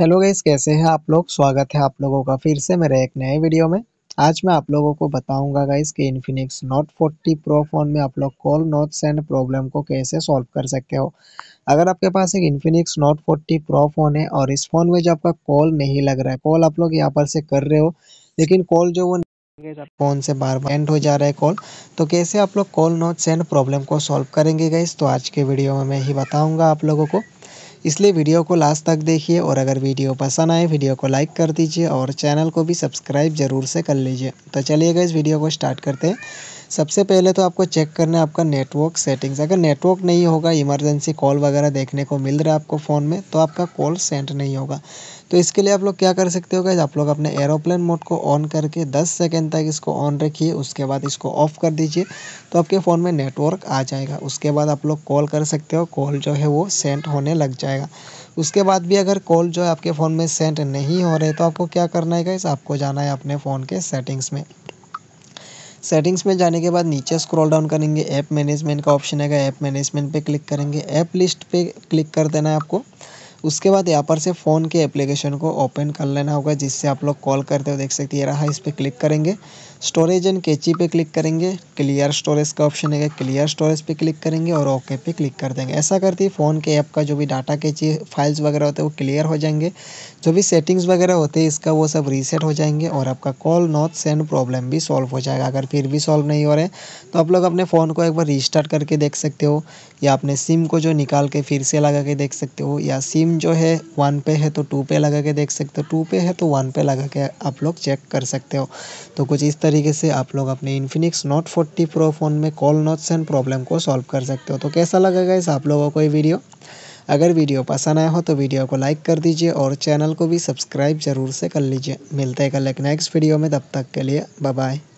hello guys कैसे हैं आप लोग स्वागत है आप लोगों का फिर से मेरे एक नए वीडियो में आज मैं आप लोगों को बताऊंगा गाइस कि इन्फिनिक्स नोट 40 प्रो फोन में आप लोग कॉल नोट सेंड प्रॉब्लम को कैसे सॉल्व कर सकते हो अगर आपके पास एक इन्फिनिक्स नोट 40 प्रो फोन है और इस फोन में जो आपका कॉल नहीं लग रहा है कॉल आप लोग यहाँ पर से कर रहे हो लेकिन कॉल जो वो फ़ोन से बार बार एंड हो जा रहा है कॉल तो कैसे आप लोग कॉल नोट सेंड प्रॉब्लम को सॉल्व करेंगे गाइस तो आज के वीडियो में मैं ही बताऊँगा आप लोगों को इसलिए वीडियो को लास्ट तक देखिए और अगर वीडियो पसंद आए वीडियो को लाइक कर दीजिए और चैनल को भी सब्सक्राइब जरूर से कर लीजिए तो चलिएगा इस वीडियो को स्टार्ट करते हैं सबसे पहले तो आपको चेक करना है आपका नेटवर्क सेटिंग्स अगर नेटवर्क नहीं होगा इमरजेंसी कॉल वगैरह देखने को मिल रहा है आपको फ़ोन में तो आपका कॉल सेंड नहीं होगा तो इसके लिए आप लोग क्या कर सकते हो गए आप लोग अपने एरोप्लेन मोड को ऑन करके 10 सेकेंड तक इसको ऑन रखिए उसके बाद इसको ऑफ कर दीजिए तो आपके फ़ोन में नेटवर्क आ जाएगा उसके बाद आप लोग कॉल कर सकते हो कॉल जो है वो सेंड होने लग जाएगा उसके बाद भी अगर कॉल जो है आपके फ़ोन में सेंड नहीं हो रहे तो आपको क्या करना है गाइस आपको जाना है अपने फ़ोन के सेटिंग्स में सेटिंग्स में जाने के बाद नीचे स्क्रॉल डाउन करेंगे ऐप मैनेजमेंट का ऑप्शन है ऐप मैनेजमेंट पे क्लिक करेंगे ऐप लिस्ट पे क्लिक कर देना है आपको उसके बाद यहाँ पर से फ़ोन के एप्लीकेशन को ओपन कर लेना होगा जिससे आप लोग कॉल करते हो देख सकते ये रहा इस पर क्लिक करेंगे स्टोरेज एंड कैची पे क्लिक करेंगे क्लियर स्टोरेज का ऑप्शन है क्लियर स्टोरेज पे क्लिक करेंगे और ओके पे क्लिक कर देंगे ऐसा करते ही फ़ोन के ऐप का जो भी डाटा कैची फाइल्स वगैरह होते हैं वो क्लियर हो जाएंगे जो भी सेटिंग्स वगैरह होते हैं इसका वो सब रीसेट हो जाएंगे और आपका कॉल नॉट सेंड प्रॉब्लम भी सॉल्व हो जाएगा अगर फिर भी सॉल्व नहीं हो रहे तो आप लोग अपने फ़ोन को एक बार रिस्टार्ट करके देख सकते हो या अपने सिम को जो निकाल के फिर से लगा के देख सकते हो या सिम जो है वन पे है तो टू पे लगा के देख सकते हो टू पे है तो वन पे लगा के आप लोग चेक कर सकते हो तो कुछ इस तरीके से आप लोग अपने Infinix Note forty Pro phone में कॉल नोट्स एंड प्रॉब्लम को सॉल्व कर सकते हो तो कैसा लगेगा इस आप लोगों को ये वीडियो अगर वीडियो पसंद आया हो तो वीडियो को लाइक कर दीजिए और चैनल को भी सब्सक्राइब जरूर से कर लीजिए मिलते हैं कल एक नेक्स्ट वीडियो में तब तक के लिए बाय